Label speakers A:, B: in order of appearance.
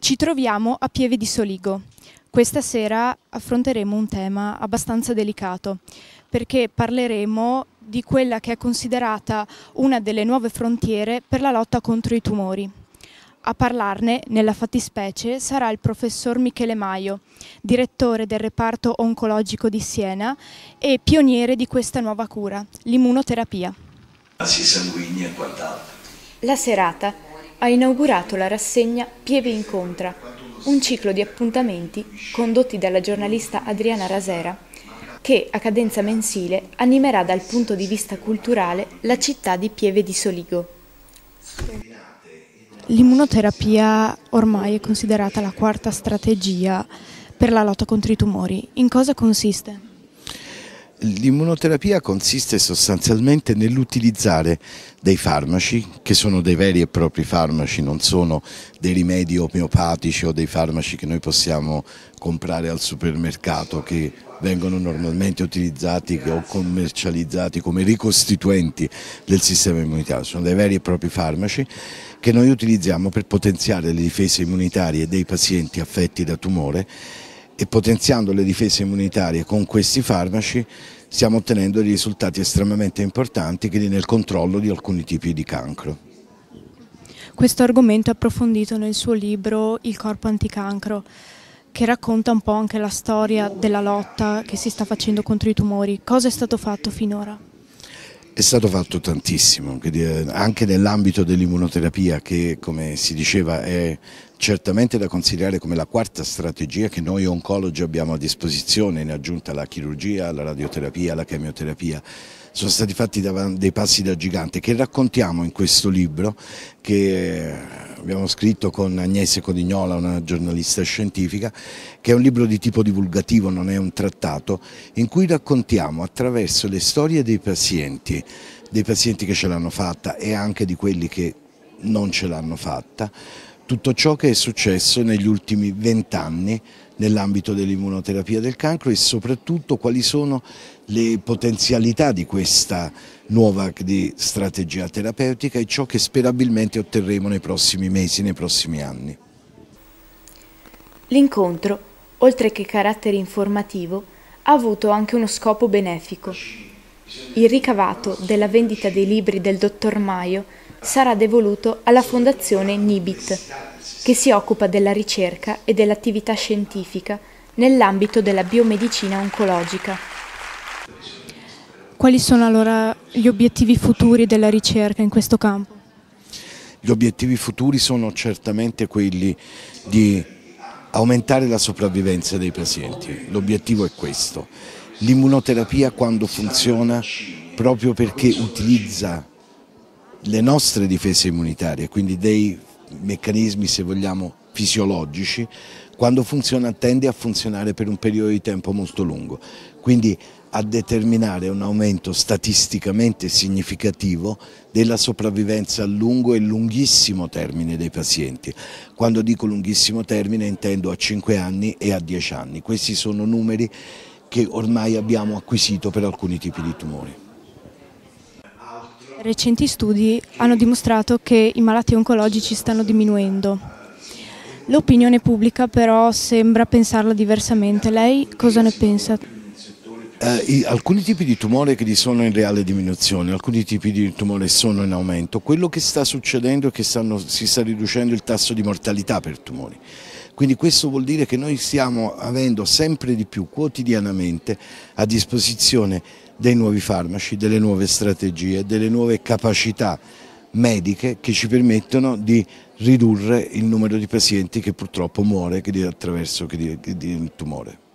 A: Ci troviamo a Pieve di Soligo. Questa sera affronteremo un tema abbastanza delicato perché parleremo di quella che è considerata una delle nuove frontiere per la lotta contro i tumori. A parlarne, nella fattispecie, sarà il professor Michele Maio, direttore del reparto oncologico di Siena e pioniere di questa nuova cura, l'immunoterapia. La serata ha inaugurato la rassegna Pieve Incontra, un ciclo di appuntamenti condotti dalla giornalista Adriana Rasera, che a cadenza mensile animerà dal punto di vista culturale la città di Pieve di Soligo. L'immunoterapia ormai è considerata la quarta strategia per la lotta contro i tumori. In cosa consiste?
B: L'immunoterapia consiste sostanzialmente nell'utilizzare dei farmaci, che sono dei veri e propri farmaci, non sono dei rimedi omeopatici o dei farmaci che noi possiamo comprare al supermercato, che vengono normalmente utilizzati o commercializzati come ricostituenti del sistema immunitario. Sono dei veri e propri farmaci che noi utilizziamo per potenziare le difese immunitarie dei pazienti affetti da tumore e potenziando le difese immunitarie con questi farmaci stiamo ottenendo dei risultati estremamente importanti quindi nel controllo di alcuni tipi di cancro.
A: Questo argomento è approfondito nel suo libro Il corpo anticancro che racconta un po' anche la storia della lotta che si sta facendo contro i tumori. Cosa è stato fatto finora?
B: È stato fatto tantissimo, eh, anche nell'ambito dell'immunoterapia che come si diceva è certamente da considerare come la quarta strategia che noi oncologi abbiamo a disposizione in aggiunta alla chirurgia, alla radioterapia, alla chemioterapia. Sono stati fatti dei passi da gigante che raccontiamo in questo libro che eh, abbiamo scritto con Agnese Codignola, una giornalista scientifica, che è un libro di tipo divulgativo, non è un trattato, in cui raccontiamo attraverso le storie dei pazienti, dei pazienti che ce l'hanno fatta e anche di quelli che non ce l'hanno fatta, tutto ciò che è successo negli ultimi vent'anni nell'ambito dell'immunoterapia del cancro e soprattutto quali sono le potenzialità di questa nuova strategia terapeutica e ciò che sperabilmente otterremo nei prossimi mesi, nei prossimi anni.
A: L'incontro, oltre che carattere informativo, ha avuto anche uno scopo benefico. Il ricavato della vendita dei libri del dottor Maio sarà devoluto alla Fondazione Nibit, che si occupa della ricerca e dell'attività scientifica nell'ambito della biomedicina oncologica. Quali sono allora gli obiettivi futuri della ricerca in questo campo?
B: Gli obiettivi futuri sono certamente quelli di aumentare la sopravvivenza dei pazienti, l'obiettivo è questo. L'immunoterapia quando funziona proprio perché utilizza le nostre difese immunitarie, quindi dei meccanismi se vogliamo fisiologici, quando funziona tende a funzionare per un periodo di tempo molto lungo, quindi a determinare un aumento statisticamente significativo della sopravvivenza a lungo e lunghissimo termine dei pazienti. Quando dico lunghissimo termine intendo a 5 anni e a 10 anni, questi sono numeri che ormai abbiamo acquisito per alcuni tipi di tumori.
A: Recenti studi hanno dimostrato che i malati oncologici stanno diminuendo. L'opinione pubblica però sembra pensarla diversamente. Lei cosa ne pensa?
B: Eh, alcuni tipi di tumore che sono in reale diminuzione, alcuni tipi di tumore sono in aumento. Quello che sta succedendo è che stanno, si sta riducendo il tasso di mortalità per tumori. Quindi questo vuol dire che noi stiamo avendo sempre di più quotidianamente a disposizione dei nuovi farmaci, delle nuove strategie, delle nuove capacità mediche che ci permettono di ridurre il numero di pazienti che purtroppo muore attraverso il tumore.